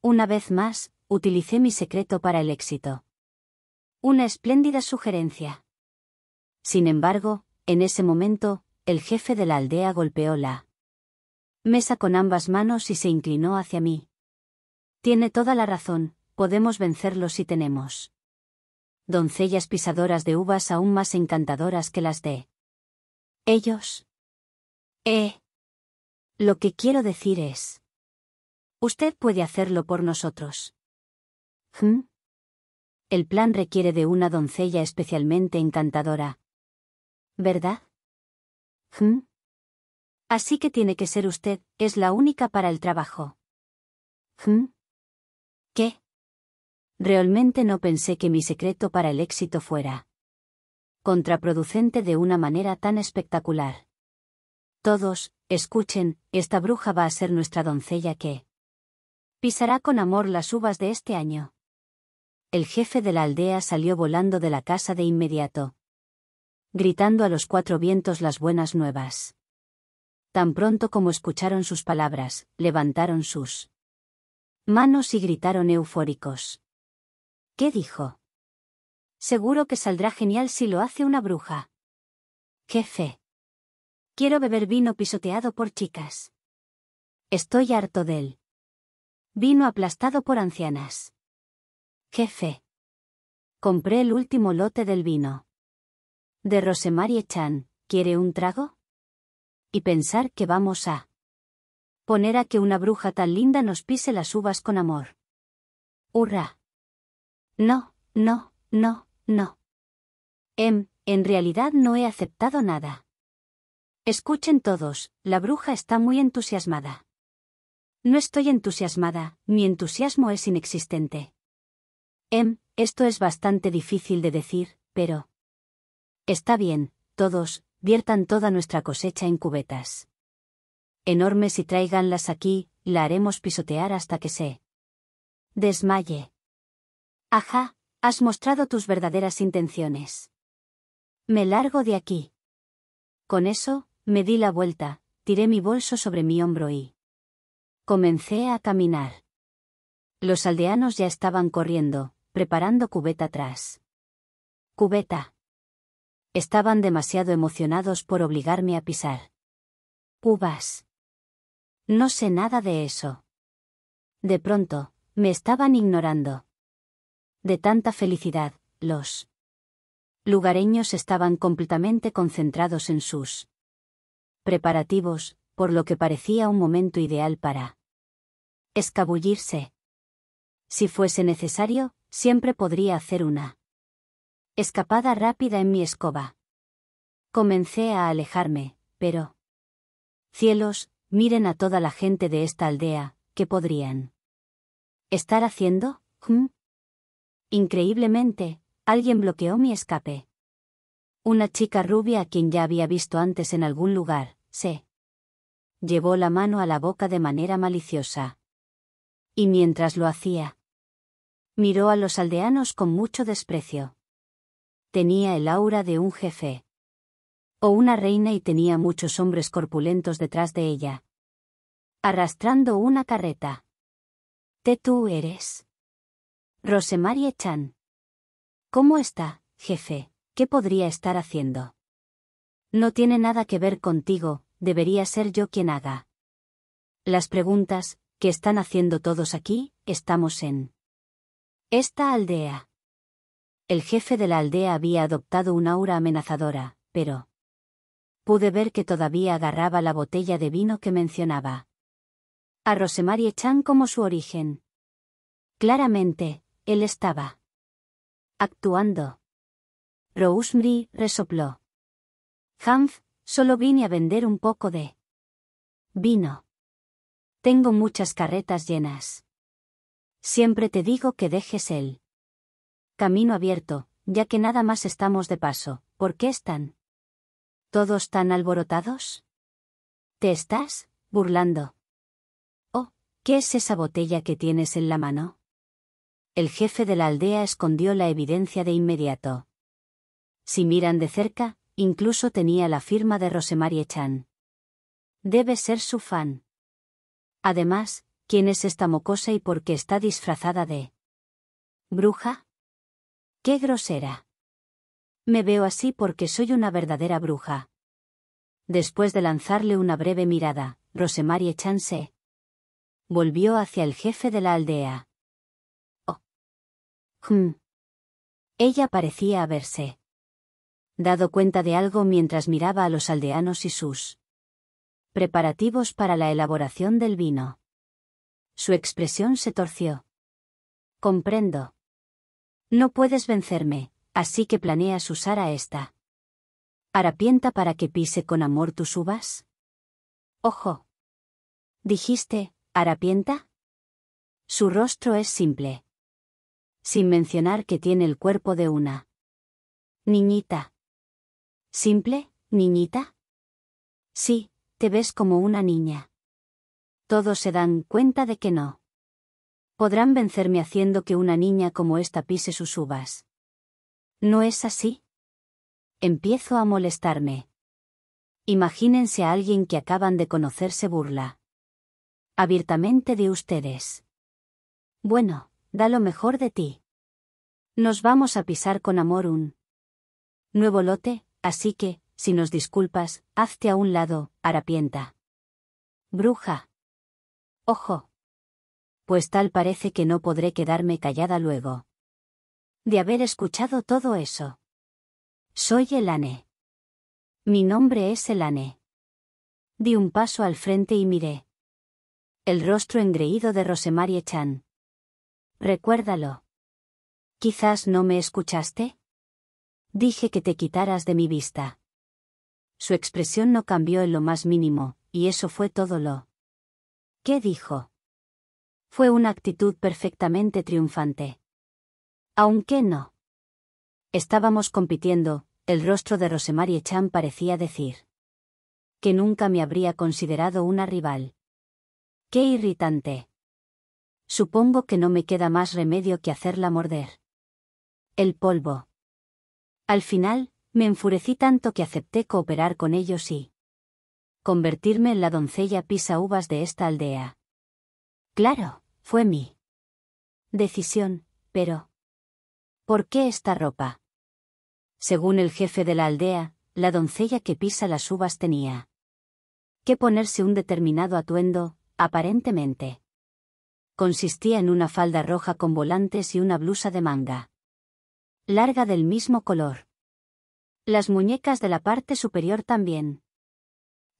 Una vez más, utilicé mi secreto para el éxito. Una espléndida sugerencia. Sin embargo, en ese momento, el jefe de la aldea golpeó la mesa con ambas manos y se inclinó hacia mí. Tiene toda la razón, podemos vencerlo si tenemos doncellas pisadoras de uvas aún más encantadoras que las de ellos. Eh. Lo que quiero decir es. Usted puede hacerlo por nosotros. ¿Hm? El plan requiere de una doncella especialmente encantadora. ¿Verdad? ¿Hm? Así que tiene que ser usted, es la única para el trabajo. ¿Hm? ¿Qué? Realmente no pensé que mi secreto para el éxito fuera contraproducente de una manera tan espectacular. Todos, escuchen, esta bruja va a ser nuestra doncella que pisará con amor las uvas de este año. El jefe de la aldea salió volando de la casa de inmediato, gritando a los cuatro vientos las buenas nuevas. Tan pronto como escucharon sus palabras, levantaron sus manos y gritaron eufóricos. ¿Qué dijo? Seguro que saldrá genial si lo hace una bruja. Jefe. Quiero beber vino pisoteado por chicas. Estoy harto de él. Vino aplastado por ancianas. Jefe. Compré el último lote del vino. De Rosemarie Chan, ¿quiere un trago? Y pensar que vamos a poner a que una bruja tan linda nos pise las uvas con amor. ¡Hurra! No, no, no, no. Em, en realidad no he aceptado nada. Escuchen todos, la bruja está muy entusiasmada. No estoy entusiasmada, mi entusiasmo es inexistente. Em, esto es bastante difícil de decir, pero... Está bien, todos, viertan toda nuestra cosecha en cubetas. Enormes y tráiganlas aquí, la haremos pisotear hasta que se... Desmaye. Ajá, has mostrado tus verdaderas intenciones. Me largo de aquí. Con eso, me di la vuelta, tiré mi bolso sobre mi hombro y comencé a caminar. Los aldeanos ya estaban corriendo, preparando cubeta atrás. Cubeta. Estaban demasiado emocionados por obligarme a pisar. Uvas. No sé nada de eso. De pronto, me estaban ignorando de tanta felicidad, los lugareños estaban completamente concentrados en sus preparativos, por lo que parecía un momento ideal para escabullirse. Si fuese necesario, siempre podría hacer una escapada rápida en mi escoba. Comencé a alejarme, pero... Cielos, miren a toda la gente de esta aldea, ¿qué podrían estar haciendo? ¿Mm? Increíblemente, alguien bloqueó mi escape. Una chica rubia a quien ya había visto antes en algún lugar, se llevó la mano a la boca de manera maliciosa. Y mientras lo hacía, miró a los aldeanos con mucho desprecio. Tenía el aura de un jefe o una reina y tenía muchos hombres corpulentos detrás de ella, arrastrando una carreta. ¿Te tú eres? Rosemarie Chan. ¿Cómo está, jefe? ¿Qué podría estar haciendo? No tiene nada que ver contigo, debería ser yo quien haga. Las preguntas, que están haciendo todos aquí, estamos en esta aldea. El jefe de la aldea había adoptado un aura amenazadora, pero pude ver que todavía agarraba la botella de vino que mencionaba. A Rosemarie Chan como su origen. Claramente, él estaba actuando. Rosemary resopló. Hanf, solo vine a vender un poco de vino. Tengo muchas carretas llenas. Siempre te digo que dejes el camino abierto, ya que nada más estamos de paso. ¿Por qué están todos tan alborotados? ¿Te estás burlando? Oh, ¿qué es esa botella que tienes en la mano? El jefe de la aldea escondió la evidencia de inmediato. Si miran de cerca, incluso tenía la firma de Rosemarie Chan. Debe ser su fan. Además, ¿quién es esta mocosa y por qué está disfrazada de... bruja? ¡Qué grosera! Me veo así porque soy una verdadera bruja. Después de lanzarle una breve mirada, Rosemarie Chan se volvió hacia el jefe de la aldea. Hm. Ella parecía haberse dado cuenta de algo mientras miraba a los aldeanos y sus preparativos para la elaboración del vino. Su expresión se torció. Comprendo. No puedes vencerme, así que planeas usar a esta. ¿Harapienta para que pise con amor tus uvas? Ojo. Dijiste, ¿harapienta? Su rostro es simple, sin mencionar que tiene el cuerpo de una niñita. ¿Simple, niñita? Sí, te ves como una niña. Todos se dan cuenta de que no. Podrán vencerme haciendo que una niña como esta pise sus uvas. ¿No es así? Empiezo a molestarme. Imagínense a alguien que acaban de conocerse burla. Abiertamente de ustedes. Bueno, da lo mejor de ti. Nos vamos a pisar con amor un nuevo lote, así que, si nos disculpas, hazte a un lado, harapienta. Bruja. Ojo. Pues tal parece que no podré quedarme callada luego. De haber escuchado todo eso. Soy Elane. Mi nombre es Elane. Di un paso al frente y miré. El rostro engreído de Rosemary Chan, Recuérdalo. Quizás no me escuchaste. Dije que te quitaras de mi vista. Su expresión no cambió en lo más mínimo, y eso fue todo lo. ¿Qué dijo? Fue una actitud perfectamente triunfante. Aunque no. Estábamos compitiendo, el rostro de Rosemary Chan parecía decir. Que nunca me habría considerado una rival. ¡Qué irritante! supongo que no me queda más remedio que hacerla morder. El polvo. Al final, me enfurecí tanto que acepté cooperar con ellos y convertirme en la doncella pisa uvas de esta aldea. Claro, fue mi decisión, pero ¿por qué esta ropa? Según el jefe de la aldea, la doncella que pisa las uvas tenía que ponerse un determinado atuendo, aparentemente consistía en una falda roja con volantes y una blusa de manga larga del mismo color. Las muñecas de la parte superior también.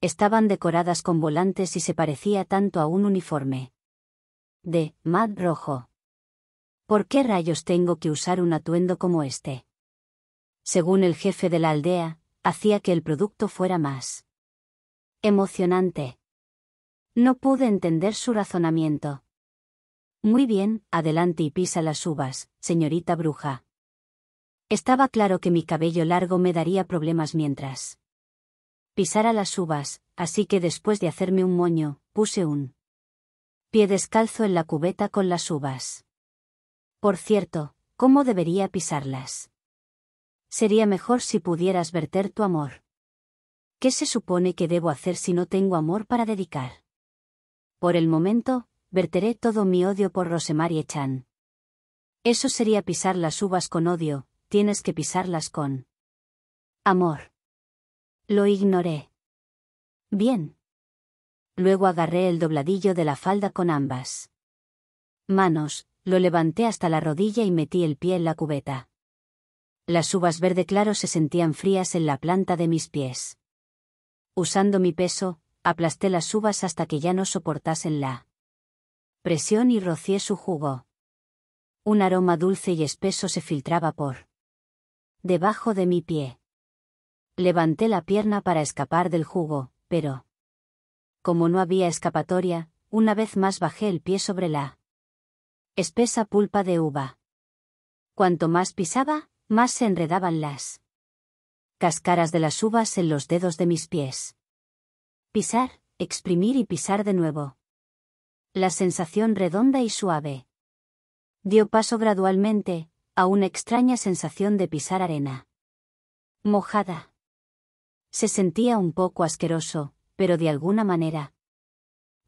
Estaban decoradas con volantes y se parecía tanto a un uniforme. De mad rojo. ¿Por qué rayos tengo que usar un atuendo como este? Según el jefe de la aldea, hacía que el producto fuera más emocionante. No pude entender su razonamiento. Muy bien, adelante y pisa las uvas, señorita bruja. Estaba claro que mi cabello largo me daría problemas mientras pisara las uvas, así que después de hacerme un moño, puse un pie descalzo en la cubeta con las uvas. Por cierto, ¿cómo debería pisarlas? Sería mejor si pudieras verter tu amor. ¿Qué se supone que debo hacer si no tengo amor para dedicar? Por el momento, verteré todo mi odio por Rosemarie Chan. Eso sería pisar las uvas con odio, tienes que pisarlas con amor. Lo ignoré. Bien. Luego agarré el dobladillo de la falda con ambas manos, lo levanté hasta la rodilla y metí el pie en la cubeta. Las uvas verde claro se sentían frías en la planta de mis pies. Usando mi peso, aplasté las uvas hasta que ya no soportasen la presión y rocié su jugo. Un aroma dulce y espeso se filtraba por debajo de mi pie. Levanté la pierna para escapar del jugo, pero como no había escapatoria, una vez más bajé el pie sobre la espesa pulpa de uva. Cuanto más pisaba, más se enredaban las cascaras de las uvas en los dedos de mis pies. Pisar, exprimir y pisar de nuevo la sensación redonda y suave. Dio paso gradualmente, a una extraña sensación de pisar arena. Mojada. Se sentía un poco asqueroso, pero de alguna manera.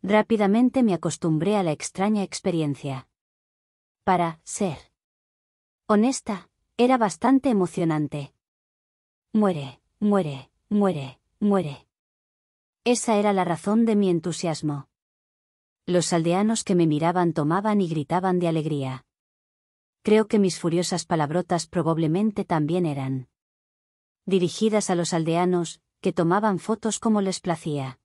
Rápidamente me acostumbré a la extraña experiencia. Para ser honesta, era bastante emocionante. Muere, muere, muere, muere. Esa era la razón de mi entusiasmo. Los aldeanos que me miraban tomaban y gritaban de alegría. Creo que mis furiosas palabrotas probablemente también eran dirigidas a los aldeanos, que tomaban fotos como les placía.